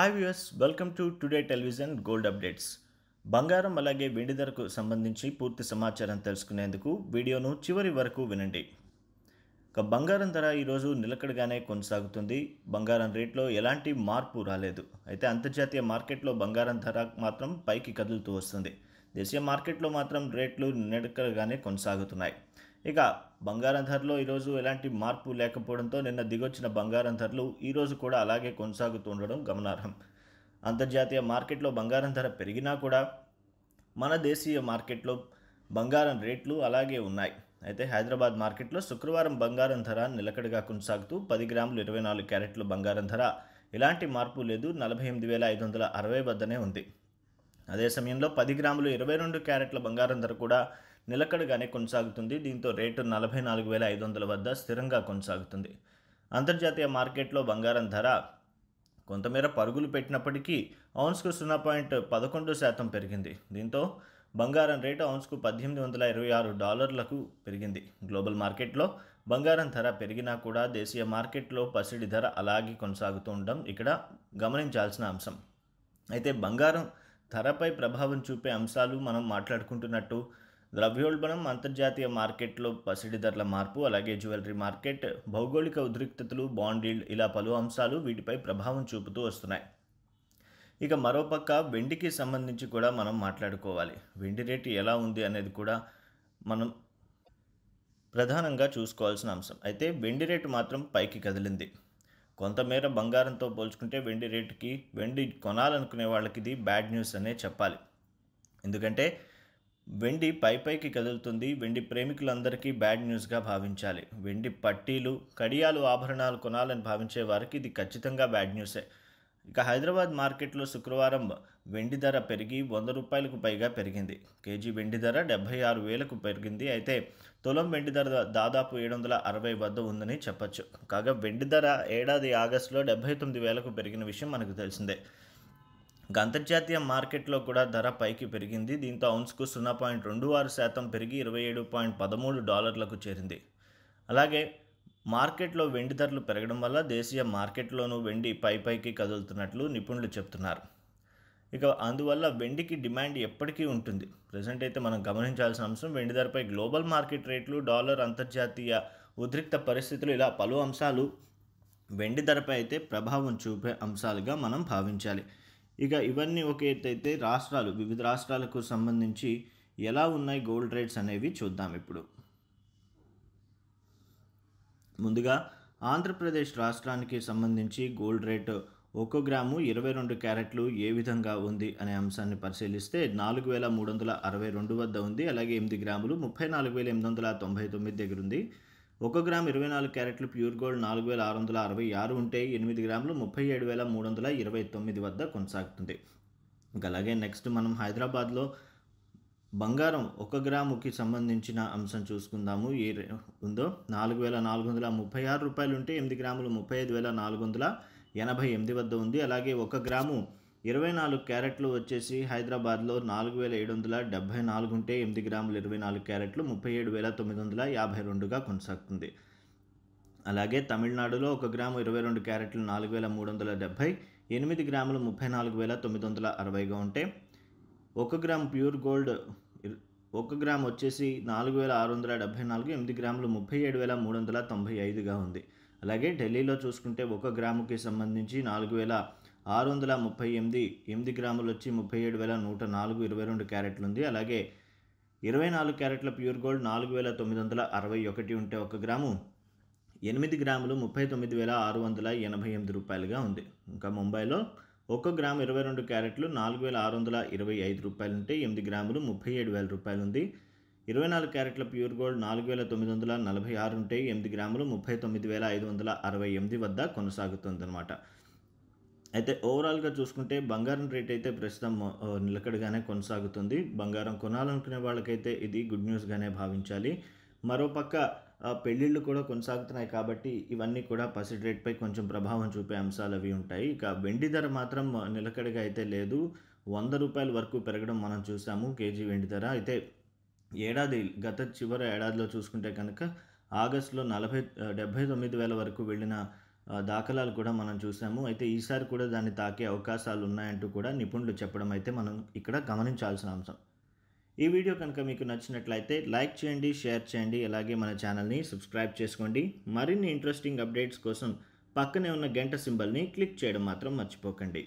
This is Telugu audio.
hi viewers welcome to today television gold updates బంగారం అలాగే వెండి ధరకు సంబంధించి పూర్తి సమాచారం తెలుసుకునేందుకు వీడియోను చివరి వరకు వినండి ఇక బంగారం ధర ఈరోజు నిలకడగానే కొనసాగుతుంది బంగారం రేట్లో ఎలాంటి మార్పు రాలేదు అయితే అంతర్జాతీయ మార్కెట్లో బంగారం ధర మాత్రం పైకి కదులుతూ వస్తుంది దేశీయ మార్కెట్లో మాత్రం రేట్లు నిలకడగానే కొనసాగుతున్నాయి ఇక బంగారం ధరలో ఈరోజు ఎలాంటి మార్పు లేకపోవడంతో నిన్న దిగొచ్చిన బంగారం ధరలు ఈరోజు కూడా అలాగే కొనసాగుతుండడం గమనార్హం అంతర్జాతీయ మార్కెట్లో బంగారం ధర పెరిగినా కూడా మన దేశీయ మార్కెట్లో బంగారం రేట్లు అలాగే ఉన్నాయి అయితే హైదరాబాద్ మార్కెట్లో శుక్రవారం బంగారం ధర నిలకడగా కొనసాగుతూ పది గ్రాములు ఇరవై నాలుగు క్యారెట్ల బంగారం ధర ఎలాంటి మార్పు లేదు నలభై ఎనిమిది వేల ఐదు వందల అరవై వద్దనే ఉంది అదే సమయంలో పది గ్రాములు ఇరవై రెండు క్యారెట్ల బంగారం ధర కూడా నిలకడగానే కొనసాగుతుంది దీంతో రేటు నలభై నాలుగు వేల ఐదు వందల వద్ద స్థిరంగా కొనసాగుతుంది అంతర్జాతీయ మార్కెట్లో బంగారం ధర కొంతమేర పరుగులు పెట్టినప్పటికీ ఔన్స్కు సున్నా పాయింట్ పదకొండు శాతం పెరిగింది దీంతో బంగారం రేటు ఔన్స్కు పద్దెనిమిది వందల ఇరవై ఆరు డాలర్లకు పెరిగింది గ్లోబల్ మార్కెట్లో బంగారం ధర పెరిగినా కూడా దేశీయ మార్కెట్లో పసిడి ధర అలాగే కొనసాగుతూ ఉండడం ఇక్కడ గమనించాల్సిన అంశం అయితే బంగారం ధరపై ప్రభావం చూపే అంశాలు మనం మాట్లాడుకుంటున్నట్టు ద్రవ్యోల్బణం అంతర్జాతీయ మార్కెట్లో పసిడి ధరల మార్పు అలాగే జ్యువెలరీ మార్కెట్ భౌగోళిక ఉద్రిక్తతలు బాండీల్డ్ ఇలా పలు అంశాలు వీటిపై ప్రభావం చూపుతూ వస్తున్నాయి ఇక మరోపక్క వెండికి సంబంధించి కూడా మనం మాట్లాడుకోవాలి వెండి రేటు ఎలా ఉంది అనేది కూడా మనం ప్రధానంగా చూసుకోవాల్సిన అంశం అయితే వెండి రేటు మాత్రం పైకి కదిలింది కొంతమేర బంగారంతో పోల్చుకుంటే వెండి రేటుకి వెండి కొనాలనుకునే వాళ్ళకి ఇది బ్యాడ్ న్యూస్ అనే చెప్పాలి ఎందుకంటే వెండి పైపైకి కదులుతుంది వెండి ప్రేమికులందరికీ బ్యాడ్ న్యూస్గా భావించాలి వెండి పట్టీలు కడియాలు ఆభరణాలు కొనాలని భావించే వారికి ఇది ఖచ్చితంగా బ్యాడ్ న్యూసే ఇక హైదరాబాద్ మార్కెట్లో శుక్రవారం వెండి ధర పెరిగి వంద రూపాయలకు పైగా పెరిగింది కేజీ వెండి ధర డెబ్బై ఆరు వేలకు పెరిగింది అయితే తులం వెండి ధర దాదాపు ఏడు వందల అరవై వద్ద ఉందని చెప్పచ్చు కాగా వెండి ధర ఏడాది ఆగస్టులో డెబ్బై తొమ్మిది వేలకు పెరిగిన విషయం మనకు తెలిసిందే అంతర్జాతీయ మార్కెట్లో కూడా ధర పైకి పెరిగింది దీంతో ఔన్స్కు సున్నా పాయింట్ రెండు ఆరు శాతం పెరిగి ఇరవై ఏడు పాయింట్ పదమూడు డాలర్లకు చేరింది అలాగే మార్కెట్లో వెండి ధరలు పెరగడం వల్ల దేశీయ మార్కెట్లోనూ వెండి పై పైకి కదులుతున్నట్లు నిపుణులు చెప్తున్నారు ఇక అందువల్ల వెండికి డిమాండ్ ఎప్పటికీ ఉంటుంది ప్రజెంట్ అయితే మనం గమనించాల్సిన అంశం వెండి ధరపై గ్లోబల్ మార్కెట్ రేట్లు డాలర్ అంతర్జాతీయ ఉద్రిక్త పరిస్థితులు ఇలా పలు అంశాలు వెండి ధరపై అయితే ప్రభావం చూపే అంశాలుగా మనం భావించాలి ఇక ఇవన్నీ ఒక ఎత్తైతే రాష్ట్రాలు వివిధ రాష్ట్రాలకు సంబంధించి ఎలా ఉన్నాయి గోల్డ్ రేట్స్ అనేవి చూద్దాం ఇప్పుడు ముందుగా ఆంధ్రప్రదేశ్ రాష్ట్రానికి సంబంధించి గోల్డ్ రేటు ఒక్కో గ్రాము ఇరవై రెండు క్యారెట్లు ఏ విధంగా ఉంది అనే అంశాన్ని పరిశీలిస్తే నాలుగు వేల మూడు వందల అరవై రెండు వద్ద ఉంది అలాగే ఎనిమిది గ్రాములు ముప్పై నాలుగు వేల ఎనిమిది వందల తొంభై తొమ్మిది దగ్గర ఉంది ఒక గ్రామ్ ఇరవై నాలుగు క్యారెట్లు ప్యూర్ గోల్డ్ నాలుగు వేల ఆరు వందల అరవై ఆరు ఉంటే ఎనిమిది గ్రాములు ముప్పై ఏడు వేల మూడు వందల ఇరవై తొమ్మిది వద్ద కొనసాగుతుంది అలాగే నెక్స్ట్ మనం హైదరాబాద్లో బంగారం ఒక గ్రాముకి సంబంధించిన అంశం చూసుకుందాము ఏ ఉందో నాలుగు వేల నాలుగు వందల ముప్పై ఆరు రూపాయలు ఉంటే ఎనిమిది గ్రాములు ముప్పై ఐదు వేల నాలుగు వందల ఎనభై ఎనిమిది వద్ద ఉంది అలాగే ఒక గ్రాము ఇరవై నాలుగు క్యారెట్లు వచ్చేసి హైదరాబాద్లో నాలుగు వేల ఏడు వందల డెబ్బై నాలుగు ఉంటే ఎనిమిది గ్రాములు ఇరవై నాలుగు క్యారెట్లు ముప్పై ఏడు వేల తొమ్మిది వందల యాభై రెండుగా కొనసాగుతుంది అలాగే తమిళనాడులో ఒక గ్రాము ఇరవై రెండు క్యారెట్లు నాలుగు వేల మూడు వందల డెబ్బై ఎనిమిది గ్రాములు ముప్పై నాలుగు వేల తొమ్మిది వందల అరవైగా ఉంటే ఒక గ్రామ్ ప్యూర్ గోల్డ్ ఒక గ్రామ్ వచ్చేసి నాలుగు వేల ఆరు వందల డెబ్బై నాలుగు ఎనిమిది గ్రాములు ముప్పై ఏడు వేల మూడు వందల తొంభై ఐదుగా ఉంది అలాగే ఢిల్లీలో చూసుకుంటే ఒక గ్రాముకి సంబంధించి నాలుగు వేల ఆరు వందల ముప్పై ఎనిమిది ఎనిమిది గ్రాములు వచ్చి ముప్పై ఏడు వేల నూట నాలుగు ఇరవై రెండు క్యారెట్లు ఉంది అలాగే ఇరవై నాలుగు క్యారెట్ల ప్యూర్ గోల్డ్ నాలుగు వేల తొమ్మిది వందల అరవై ఒకటి ఉంటే ఒక గ్రాము ఎనిమిది గ్రాములు ముప్పై తొమ్మిది వేల ఆరు వందల ఎనభై ఎనిమిది రూపాయలుగా ఉంది ఇంకా ముంబైలో ఒక్క గ్రాము ఇరవై రెండు క్యారెట్లు నాలుగు వేల ఆరు వందల ఇరవై ఐదు రూపాయలు ఉంటే ఎనిమిది గ్రాములు ముప్పై ఏడు వేల రూపాయలు ఉంది ఇరవై నాలుగు క్యారెట్ల ప్యూర్ గోల్డ్ నాలుగు వేల తొమ్మిది వందల నలభై ఆరు ఉంటే ఎనిమిది గ్రాములు ముప్పై తొమ్మిది వేల ఐదు వందల అరవై ఎనిమిది వద్ద కొనసాగుతుందన్నమాట అయితే ఓవరాల్గా చూసుకుంటే బంగారం రేట్ అయితే ప్రస్తుతం నిలకడగానే కొనసాగుతుంది బంగారం కొనాలనుకునే వాళ్ళకైతే ఇది గుడ్ న్యూస్గానే భావించాలి మరోపక్క పెళ్ళిళ్ళు కూడా కొనసాగుతున్నాయి కాబట్టి ఇవన్నీ కూడా పసిడ్ రేట్పై కొంచెం ప్రభావం చూపే అంశాలు అవి ఉంటాయి ఇక వెండి ధర మాత్రం నిలకడగా అయితే లేదు వంద రూపాయల వరకు పెరగడం మనం చూసాము కేజీ వెండి ధర అయితే ఏడాది గత చివరి ఏడాదిలో చూసుకుంటే కనుక ఆగస్టులో నలభై డెబ్భై తొమ్మిది వేల వరకు వెళ్ళిన దాఖలాలు కూడా మనం చూసాము అయితే ఈసారి కూడా దాన్ని తాకే అవకాశాలు ఉన్నాయంటూ కూడా నిపుణులు చెప్పడం అయితే మనం ఇక్కడ గమనించాల్సిన అంశం ఈ వీడియో కనుక మీకు నచ్చినట్లయితే లైక్ చేయండి షేర్ చేయండి అలాగే మన ఛానల్ని సబ్స్క్రైబ్ చేసుకోండి మరిన్ని ఇంట్రెస్టింగ్ అప్డేట్స్ కోసం పక్కనే ఉన్న గంట సింబల్ని క్లిక్ చేయడం మాత్రం మర్చిపోకండి